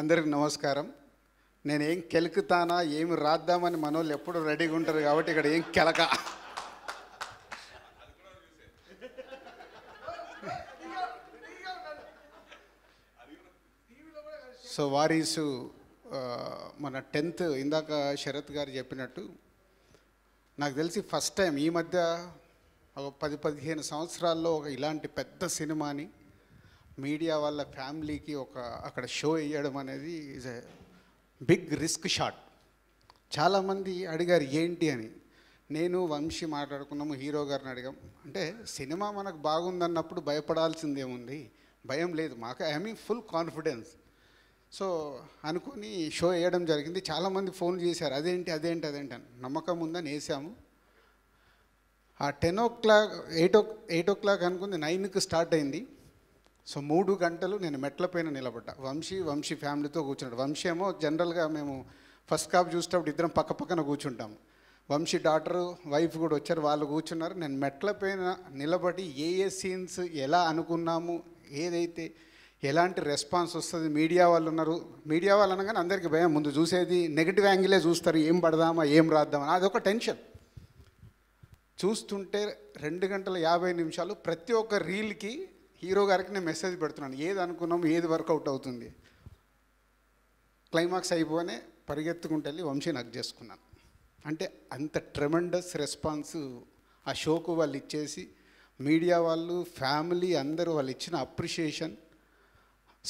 అందరికి నమస్కారం నేను ఏం కెలుకుతానా ఏమి రాద్దామని మనోళ్ళు ఎప్పుడు రెడీగా ఉంటారు కాబట్టి ఇక్కడ ఏం కెలక సో వారీసు మన టెన్త్ ఇందాక శరత్ గారు చెప్పినట్టు నాకు తెలిసి ఫస్ట్ టైం ఈ మధ్య ఒక పది పదిహేను సంవత్సరాల్లో ఒక ఇలాంటి పెద్ద సినిమాని మీడియా వాళ్ళ ఫ్యామిలీకి ఒక అక్కడ షో వేయడం అనేది is a big risk shot చాలామంది అడిగారు ఏంటి అని నేను వంశీ మాట్లాడుకున్నాము హీరో గారిని అడిగాం అంటే సినిమా మనకు బాగుందన్నప్పుడు భయపడాల్సిందేముంది భయం లేదు మాకు I mean full confidence so అనుకుని షో వేయడం జరిగింది చాలామంది ఫోన్ చేశారు అదేంటి అదేంటి అదేంటి అని నమ్మకం ఉందని వేసాము ఆ ten o'clock eight o eight o'clock అనుకుంది నైన్కి స్టార్ట్ అయింది సో మూడు గంటలు నేను మెట్లపైన నిలబడ్డా వంశీ వంశీ ఫ్యామిలీతో కూర్చున్నాడు వంశీ ఏమో జనరల్గా మేము ఫస్ట్ కాప్ చూసేటప్పుడు ఇద్దరం పక్క పక్కన కూర్చుంటాము వంశీ డాటరు వైఫ్ కూడా వచ్చారు వాళ్ళు కూర్చున్నారు నేను మెట్లపైన నిలబడి ఏ ఏ సీన్స్ ఎలా అనుకున్నాము ఏదైతే ఎలాంటి రెస్పాన్స్ వస్తుంది మీడియా వాళ్ళు ఉన్నారు మీడియా వాళ్ళు అనగానే అందరికీ భయం ముందు చూసేది నెగిటివ్ యాంగిలే చూస్తారు ఏం పడదామా ఏం రాద్దామా అదొక టెన్షన్ చూస్తుంటే రెండు గంటల యాభై నిమిషాలు ప్రతి ఒక్క రీల్కి హీరో గారికి నేను మెసేజ్ పెడుతున్నాను ఏది అనుకున్నాము ఏది వర్కౌట్ అవుతుంది క్లైమాక్స్ అయిపోనే పరిగెత్తుకుంటూ వెళ్ళి వంశీ నగ్ చేసుకున్నాను అంటే అంత ట్రెమెండస్ రెస్పాన్స్ ఆ షోకు వాళ్ళు ఇచ్చేసి మీడియా వాళ్ళు ఫ్యామిలీ అందరూ వాళ్ళు ఇచ్చిన అప్రిషియేషన్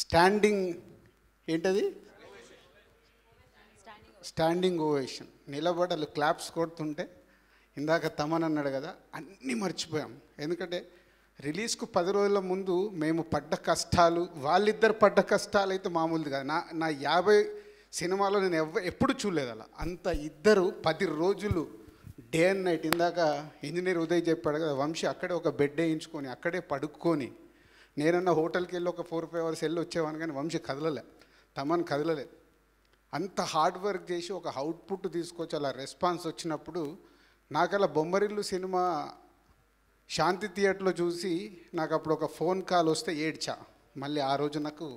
స్టాండింగ్ ఏంటది స్టాండింగ్ ఓవేషన్ నిలబడలు క్లాప్స్ కొడుతుంటే ఇందాక తమన్ అన్నాడు కదా అన్నీ మర్చిపోయాం ఎందుకంటే రిలీజ్కు పది రోజుల ముందు మేము పడ్డ కష్టాలు వాళ్ళిద్దరు పడ్డ కష్టాలు అయితే మామూలుది కాదు నా నా యాభై సినిమాలో నేను ఎవ ఎప్పుడు చూడలేదు అలా అంత ఇద్దరు పది రోజులు డే అండ్ నైట్ ఇందాక ఇంజనీర్ ఉదయ్ చెప్పాడు కదా వంశీ అక్కడే ఒక బెడ్ వేయించుకొని అక్కడే పడుక్కొని నేనన్న హోటల్కి వెళ్ళి ఒక ఫోర్ ఫైవ్ అవర్స్ వెళ్ళి వచ్చేవాను కానీ వంశీ కదలలే తమన్ కదలలే అంత హార్డ్ వర్క్ చేసి ఒక అవుట్పుట్ తీసుకొచ్చి అలా రెస్పాన్స్ వచ్చినప్పుడు నాకు అలా బొమ్మరిల్లు సినిమా శాంతి థియేటర్లో చూసి నాకు అప్పుడు ఒక ఫోన్ కాల్ వస్తే ఏడ్చా మళ్ళీ ఆ రోజు నాకు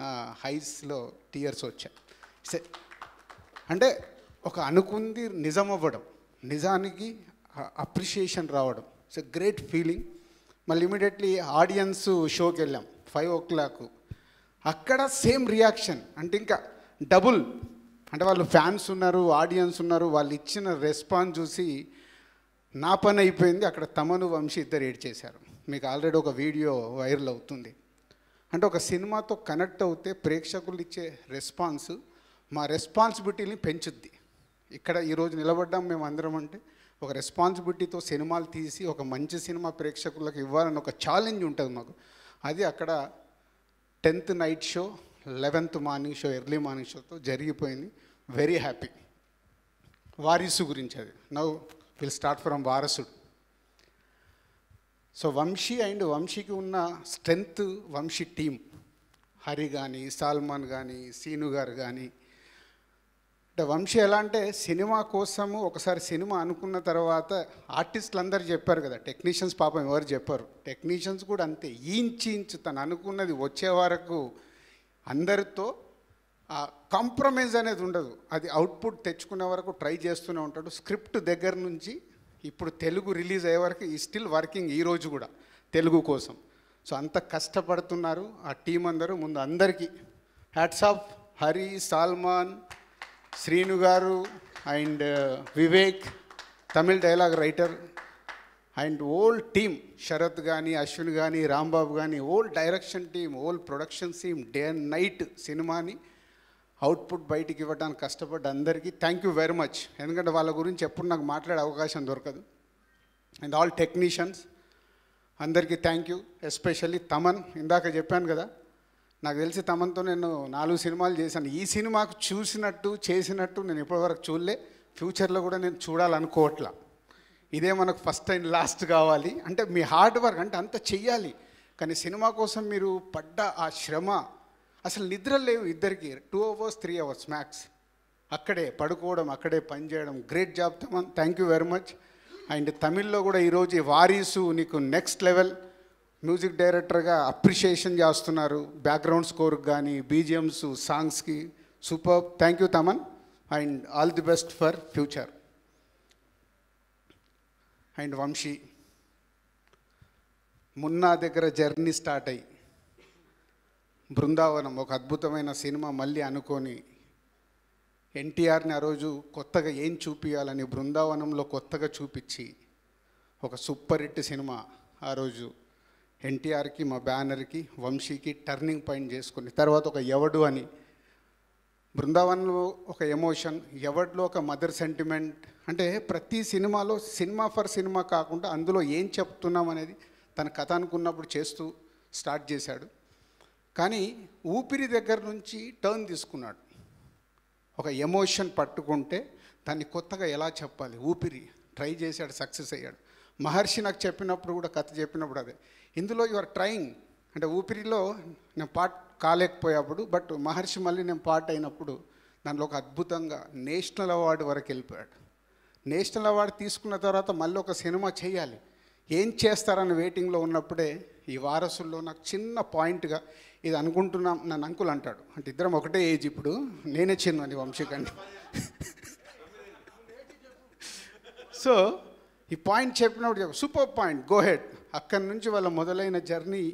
నా హైస్లో టీయర్స్ వచ్చా అంటే ఒక అనుకుంది నిజం అవ్వడం నిజానికి అప్రిషియేషన్ రావడం ఇట్స్ ఎ గ్రేట్ ఫీలింగ్ మళ్ళీ ఇమీడియట్లీ ఆడియన్స్ షోకి వెళ్ళాం ఫైవ్ ఓ క్లాక్ అక్కడ సేమ్ రియాక్షన్ అంటే ఇంకా డబుల్ అంటే వాళ్ళు ఫ్యాన్స్ ఉన్నారు ఆడియన్స్ ఉన్నారు వాళ్ళు ఇచ్చిన రెస్పాన్స్ చూసి నా పని అయిపోయింది అక్కడ తమను వంశీ ఇద్దరు ఏడ్చేశారు మీకు ఆల్రెడీ ఒక వీడియో వైరల్ అవుతుంది అంటే ఒక సినిమాతో కనెక్ట్ అవుతే ప్రేక్షకులు ఇచ్చే రెస్పాన్స్ మా రెస్పాన్సిబిలిటీని పెంచుద్ది ఇక్కడ ఈరోజు నిలబడ్డాం మేము అందరం అంటే ఒక రెస్పాన్సిబిలిటీతో సినిమాలు తీసి ఒక మంచి సినిమా ప్రేక్షకులకు ఇవ్వాలని ఒక ఛాలెంజ్ ఉంటుంది మాకు అది అక్కడ tenth night show eleventh morning show early morning షోతో జరిగిపోయింది వెరీ హ్యాపీ వారిసు గురించి అది నవ్వు will start from Varasudu so Vamshi and వంశీకి ఉన్న స్ట్రెంగ్త్ వంశీ టీమ్ హరి కానీ సాల్మాన్ కానీ సీను గారు కానీ అంటే వంశీ ఎలా అంటే సినిమా కోసము ఒకసారి సినిమా అనుకున్న తర్వాత ఆర్టిస్టులు అందరు చెప్పారు కదా టెక్నీషియన్స్ పాపం ఎవరు చెప్పారు టెక్నీషియన్స్ కూడా అంతే ఇంచి ఇంచు తను అనుకున్నది వచ్చే వరకు అందరితో ఆ కాంప్రమైజ్ అనేది ఉండదు అది అవుట్పుట్ తెచ్చుకునే వరకు ట్రై చేస్తూనే ఉంటాడు స్క్రిప్ట్ దగ్గర నుంచి ఇప్పుడు తెలుగు రిలీజ్ అయ్యే వరకు ఈ స్టిల్ వర్కింగ్ ఈరోజు కూడా తెలుగు కోసం సో అంత కష్టపడుతున్నారు ఆ టీం అందరూ ముందు అందరికీ hats off Hari Solomon Sreenu garu and uh, Vivek Tamil dialogue writer and all team Sarath కానీ అశ్విన్ కానీ రాంబాబు కానీ all direction team all production team day and night సినిమాని అవుట్పుట్ బయటికి ఇవ్వడానికి కష్టపడ్డ అందరికీ థ్యాంక్ యూ వెరీ మచ్ ఎందుకంటే వాళ్ళ గురించి ఎప్పుడు నాకు మాట్లాడే అవకాశం దొరకదు అండ్ ఆల్ టెక్నీషియన్స్ అందరికీ థ్యాంక్ యూ ఎస్పెషల్లీ తమన్ ఇందాక చెప్పాను కదా నాకు తెలిసి తమన్తో నేను నాలుగు సినిమాలు చేశాను ఈ సినిమాకు చూసినట్టు చేసినట్టు నేను ఇప్పటివరకు చూడలే ఫ్యూచర్లో కూడా నేను చూడాలనుకోవట్లా ఇదే మనకు ఫస్ట్ అండ్ లాస్ట్ కావాలి అంటే మీ హార్డ్ వర్క్ అంటే అంత చెయ్యాలి కానీ సినిమా కోసం మీరు పడ్డ ఆ శ్రమ అసలు నిద్ర లేవు ఇద్దరికి two hours three hours max అక్కడే పడుకోవడం అక్కడే పనిచేయడం great job Thaman thank you very much and తమిళ్లో కూడా ఈరోజు వారీసు నీకు నెక్స్ట్ లెవెల్ మ్యూజిక్ డైరెక్టర్గా అప్రిషియేషన్ చేస్తున్నారు బ్యాక్గ్రౌండ్ స్కోర్ కానీ బీజిఎమ్స్ సాంగ్స్కి super thank you Thaman and all the best for future and Vamshi Munna దగ్గర జర్నీ స్టార్ట్ అయ్యి బృందావనం ఒక అద్భుతమైన సినిమా మళ్ళీ అనుకొని ఎన్టీఆర్ని ఆ రోజు కొత్తగా ఏం చూపించాలని బృందావనంలో కొత్తగా చూపించి ఒక సూపర్ హిట్ సినిమా ఆ రోజు ఎన్టీఆర్కి మా బ్యానర్కి వంశీకి టర్నింగ్ పాయింట్ చేసుకుని తర్వాత ఒక ఎవడు అని బృందావనంలో ఒక ఎమోషన్ ఎవడ్లో ఒక మదర్ సెంటిమెంట్ అంటే ప్రతి సినిమాలో సినిమా ఫర్ సినిమా కాకుండా అందులో ఏం చెప్తున్నాం అనేది తన కథ అనుకున్నప్పుడు చేస్తూ స్టార్ట్ చేశాడు కానీ ఊపిరి దగ్గర నుంచి టర్న్ తీసుకున్నాడు ఒక ఎమోషన్ పట్టుకుంటే దాన్ని కొత్తగా ఎలా చెప్పాలి ఊపిరి ట్రై చేశాడు సక్సెస్ అయ్యాడు మహర్షి నాకు చెప్పినప్పుడు కూడా కథ చెప్పినప్పుడు అదే ఇందులో యు ఆర్ ట్రయింగ్ అంటే ఊపిరిలో నేను పాట కాలేకపోయాప్పుడు బట్ మహర్షి మళ్ళీ నేను పాట అయినప్పుడు దానిలో ఒక అద్భుతంగా నేషనల్ అవార్డు వరకు వెళ్ళిపోయాడు నేషనల్ అవార్డు తీసుకున్న తర్వాత మళ్ళీ ఒక సినిమా చేయాలి ఏం చేస్తారని వెయిటింగ్లో ఉన్నప్పుడే ఈ వారసుల్లో నాకు చిన్న పాయింట్గా ఇది అనుకుంటున్నాం నన్ను అంకుల్ అంటాడు అంటే ఇద్దరం ఒకటే ఏజ్ ఇప్పుడు నేనే చిన్నది వంశీకండి సో ఈ పాయింట్ చెప్పినప్పుడు సూపర్ పాయింట్ గో హెడ్ అక్కడి నుంచి వాళ్ళ మొదలైన జర్నీ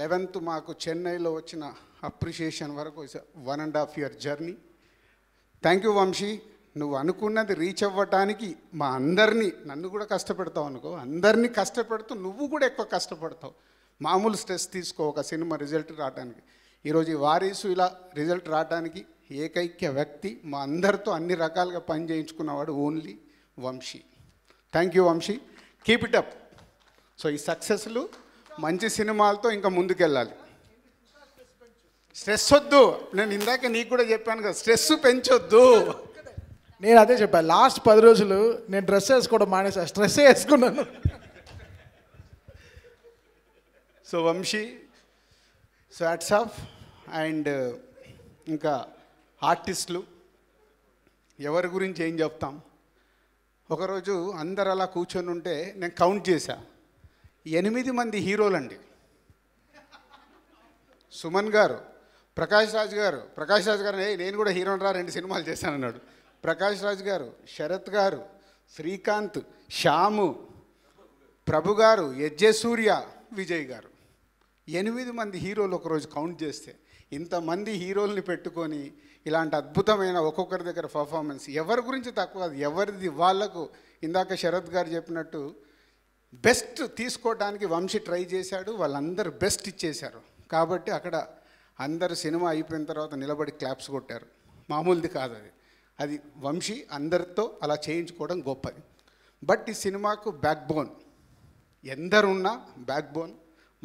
లెవెన్త్ మాకు చెన్నైలో వచ్చిన అప్రిషియేషన్ వరకు one and half year journey thank you Vamshi నువ్వు అనుకున్నది రీచ్ అవ్వటానికి మా అందరినీ నన్ను కూడా కష్టపెడతావు అనుకో అందరినీ కష్టపెడుతూ నువ్వు కూడా ఎక్కువ కష్టపడతావు మామూలు స్ట్రెస్ తీసుకో ఒక సినిమా రిజల్ట్ రావడానికి ఈరోజు వారీసు ఇలా రిజల్ట్ రావడానికి ఏకైక్య వ్యక్తి మా అందరితో అన్ని రకాలుగా పని చేయించుకున్నవాడు only Vamshi thank you Vamshi keep it up so ఈ సక్సెస్లు మంచి సినిమాలతో ఇంకా ముందుకెళ్ళాలి స్ట్రెస్ వద్దు నేను ఇందాక నీకు కూడా చెప్పాను కదా స్ట్రెస్ పెంచొద్దు నేను అదే చెప్పాను లాస్ట్ పది రోజులు నేను డ్రెస్ వేసుకోవడం మానేసా స్ట్రెస్సే వేసుకున్నాను so Vamshi so off and uh, ఇంకా ఆర్టిస్టులు ఎవరి గురించి ఏం చెప్తాం ఒకరోజు అందరు అలా కూర్చొని ఉంటే నేను కౌంట్ చేశా ఎనిమిది మంది హీరోలండి సుమన్ గారు ప్రకాష్ రాజ్ గారు ప్రకాష్ రాజ్ గారు నేను కూడా హీరోని రా రెండు సినిమాలు చేశాను అన్నాడు ప్రకాష్ రాజ్ గారు శరత్ గారు శ్రీకాంత్ శ్యాము ప్రభు గారు యజ్జసూర్య సూర్య విజయ్ గారు ఎనిమిది మంది హీరోలు ఒకరోజు కౌంట్ చేస్తే ఇంతమంది హీరోల్ని పెట్టుకొని ఇలాంటి అద్భుతమైన ఒక్కొక్కరి దగ్గర పర్ఫార్మెన్స్ ఎవరి గురించి తక్కువ కాదు ఎవరిది వాళ్లకు ఇందాక శరత్ గారు చెప్పినట్టు బెస్ట్ తీసుకోవడానికి వంశీ ట్రై చేశాడు వాళ్ళందరూ బెస్ట్ ఇచ్చేశారు కాబట్టి అక్కడ అందరు సినిమా అయిపోయిన తర్వాత నిలబడి క్లాప్స్ కొట్టారు మామూలుది కాదు అది అది వంశీ అందరితో అలా చేయించుకోవడం గొప్పది బట్ ఈ సినిమాకు బ్యాక్ బోన్ ఎందరున్నా backbone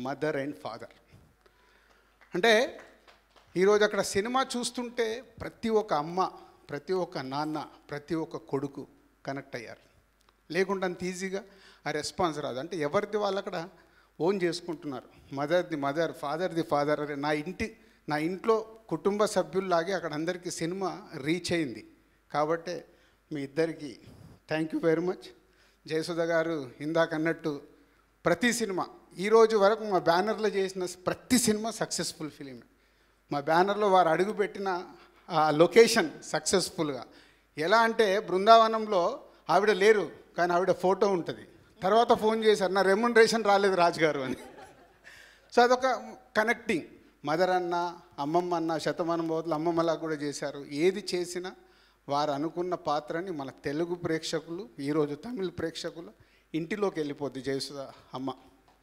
mother and father అంటే ఈరోజు అక్కడ సినిమా చూస్తుంటే ప్రతి ఒక్క అమ్మ ప్రతి ఒక్క నాన్న ప్రతి ఒక్క కొడుకు కనెక్ట్ అయ్యారు లేకుండా అంత ఈజీగా ఆ రెస్పాన్స్ రాదు అంటే ఎవరిది వాళ్ళు అక్కడ ఓన్ చేసుకుంటున్నారు మదర్ది మదర్ ఫాదర్ది ఫాదర్ అరే నా ఇంటి నా ఇంట్లో కుటుంబ సభ్యుల్లాగే అక్కడ అందరికీ సినిమా రీచ్ అయింది కాబట్టి మీ ఇద్దరికి thank you very much Jayasudha garu ఇందాకన్నట్టు ప్రతి సినిమా ఈరోజు వరకు మా బ్యానర్లో చేసిన ప్రతి సినిమా సక్సెస్ఫుల్ ఫిలిం మా బ్యానర్లో వారు అడుగుపెట్టిన ఆ లొకేషన్ సక్సెస్ఫుల్గా ఎలా అంటే బృందావనంలో ఆవిడ లేరు కానీ ఆవిడ ఫోటో ఉంటుంది తర్వాత ఫోన్ చేశారు నా రెమ్యునరేషన్ రాలేదు రాజుగారు అని సో అదొక కనెక్టింగ్ మదర్ అన్న అమ్మమ్మ అన్న శతమానం బోధలు అమ్మమ్మలా కూడా చేశారు ఏది చేసినా వారు అనుకున్న పాత్రని మన తెలుగు ప్రేక్షకులు ఈరోజు తమిళ ప్రేక్షకులు ఇంటిలోకి వెళ్ళిపోద్ది జయసుధ అమ్మ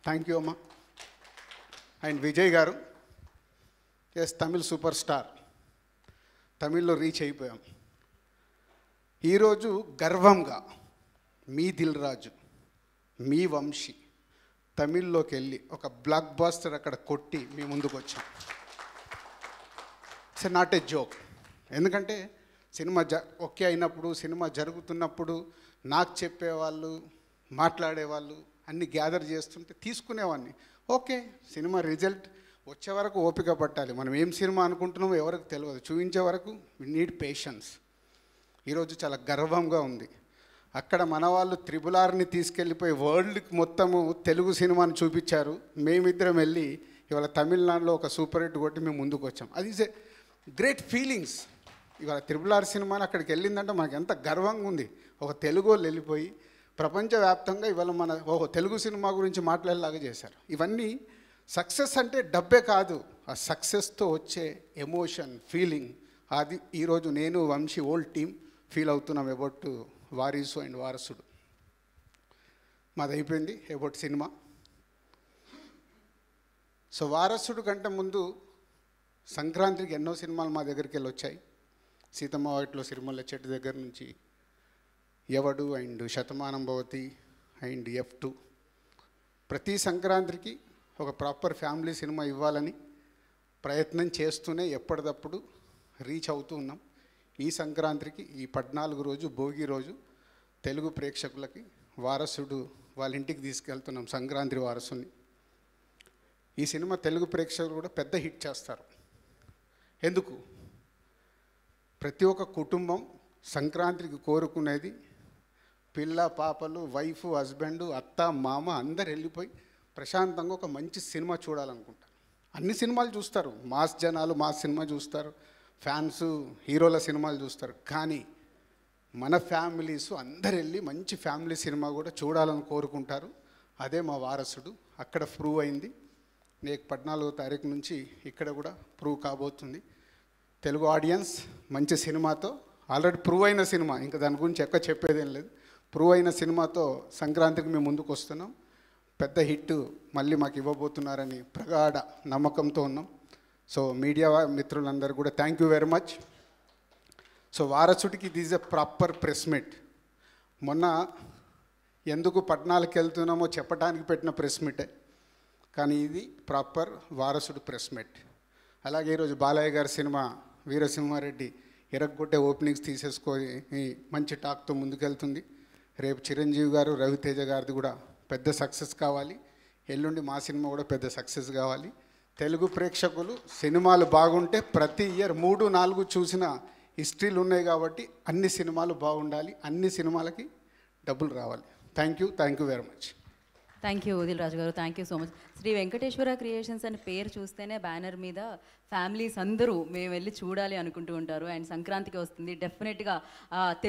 థ్యాంక్ యూ అమ్మా and Vijay garu yes Tamil superstar తమిళ్లో రీచ్ అయిపోయాం ఈరోజు గర్వంగా మీ దిల్ రాజు మీ వంశీ తమిళ్లోకి వెళ్ళి ఒక బ్లాక్ బాస్టర్ అక్కడ కొట్టి మీ ముందుకు వచ్చాం ఇట్స్ నాట్ ఏ జోక్ ఎందుకంటే సినిమా జ ఒకే అయినప్పుడు సినిమా జరుగుతున్నప్పుడు నాకు చెప్పేవాళ్ళు మాట్లాడేవాళ్ళు అన్ని గ్యాదర్ చేస్తుంటే తీసుకునేవాడిని ఓకే సినిమా రిజల్ట్ వచ్చే వరకు ఓపిక పట్టాలి మనం ఏం సినిమా అనుకుంటున్నామో ఎవరికి తెలియదు చూపించే వరకు వి నీడ్ పేషెన్స్ ఈరోజు చాలా గర్వంగా ఉంది అక్కడ మన వాళ్ళు త్రిబులార్ని తీసుకెళ్ళిపోయి వరల్డ్కి మొత్తము తెలుగు సినిమాను చూపించారు మేమిద్దరం వెళ్ళి ఇవాళ తమిళనాడులో ఒక సూపర్ హిట్ కొట్టి మేము ముందుకు వచ్చాం అది ఈజ్ ఎ గ్రేట్ ఫీలింగ్స్ ఇవాళ త్రిబులార్ సినిమాని అక్కడికి వెళ్ళిందంటే మనకు ఎంత గర్వంగా ఉంది ఒక తెలుగు వెళ్ళిపోయి ప్రపంచవ్యాప్తంగా ఇవాళ మన ఓహో తెలుగు సినిమా గురించి మాట్లాడేలాగా చేశారు ఇవన్నీ సక్సెస్ అంటే డబ్బే కాదు ఆ సక్సెస్తో వచ్చే ఎమోషన్ ఫీలింగ్ అది ఈరోజు నేను వంశీ ఓల్డ్ టీం ఫీల్ అవుతున్నాం అబౌట్ వారీసు అండ్ వారసుడు మాది అయిపోయింది అబౌట్ సినిమా సో వారసుడు కంటే ముందు సంక్రాంతికి ఎన్నో సినిమాలు మా దగ్గరికి వెళ్ళి వచ్చాయి సీతమ్మ వాటిలో సినిమాలు చెట్టు దగ్గర నుంచి ఎవడు అండ్ శతమానం భవతి అండ్ ఎఫ్ టూ ప్రతి సంక్రాంతికి ఒక ప్రాపర్ ఫ్యామిలీ సినిమా ఇవ్వాలని ప్రయత్నం చేస్తూనే ఎప్పటికప్పుడు రీచ్ అవుతూ ఉన్నాం ఈ సంక్రాంతికి ఈ పద్నాలుగు రోజు భోగి రోజు తెలుగు ప్రేక్షకులకి వారసుడు వాళ్ళ ఇంటికి తీసుకెళ్తున్నాం సంక్రాంతి వారసుని ఈ సినిమా తెలుగు ప్రేక్షకులు కూడా పెద్ద హిట్ చేస్తారు ఎందుకు ప్రతి ఒక్క కుటుంబం సంక్రాంతికి కోరుకునేది పిల్ల పాపలు వైఫ్ హస్బెండ్ అత్త మామ అందరు వెళ్ళిపోయి ప్రశాంతంగా ఒక మంచి సినిమా చూడాలనుకుంటారు అన్ని సినిమాలు చూస్తారు మాస్ జనాలు మాస్ సినిమా చూస్తారు ఫ్యాన్స్ హీరోల సినిమాలు చూస్తారు కానీ మన ఫ్యామిలీస్ అందరు వెళ్ళి మంచి ఫ్యామిలీ సినిమా కూడా చూడాలని కోరుకుంటారు అదే మా వారసుడు అక్కడ ప్రూవ్ అయింది నేను పద్నాలుగో తారీఖు నుంచి ఇక్కడ కూడా ప్రూవ్ కాబోతుంది తెలుగు ఆడియన్స్ మంచి సినిమాతో ఆల్రెడీ ప్రూవ్ అయిన సినిమా ఇంకా దాని గురించి ఎక్కువ చెప్పేదేం లేదు ప్రూవ్ అయిన సినిమాతో సంక్రాంతికి మేము ముందుకు వస్తున్నాం పెద్ద హిట్ మళ్ళీ మాకు ఇవ్వబోతున్నారని ప్రగాఢ నమ్మకంతో ఉన్నాం సో మీడియా మిత్రులందరూ కూడా thank you very much so వారసుడికి ఇది ఎ ప్రాపర్ ప్రెస్ మీట్ మొన్న ఎందుకు పట్టణాలకు వెళ్తున్నామో చెప్పడానికి పెట్టిన ప్రెస్ మీటే కానీ ఇది ప్రాపర్ వారసుడు ప్రెస్ మీట్ అలాగే ఈరోజు బాలయ్య గారి సినిమా వీరసింహారెడ్డి ఎరగొట్టే ఓపెనింగ్స్ తీసేసుకొని మంచి టాక్తో ముందుకెళ్తుంది రేపు చిరంజీవి గారు రవితేజ గారిది కూడా పెద్ద సక్సెస్ కావాలి ఎల్లుండి మా సినిమా కూడా పెద్ద సక్సెస్ కావాలి తెలుగు ప్రేక్షకులు సినిమాలు బాగుంటే ప్రతి ఇయర్ మూడు నాలుగు చూసిన హిస్టరీలు ఉన్నాయి కాబట్టి అన్ని సినిమాలు బాగుండాలి అన్ని సినిమాలకి డబ్బులు రావాలి thank you thank you very much thank you Dil Raju garu thank you so much Sri Venkateswara Creations అనే పేరు చూస్తేనే బ్యానర్ మీద ఫ్యామిలీస్ అందరూ మేము వెళ్ళి చూడాలి అనుకుంటూ ఉంటారు అండ్ సంక్రాంతికి వస్తుంది డెఫినెట్గా తెలుగు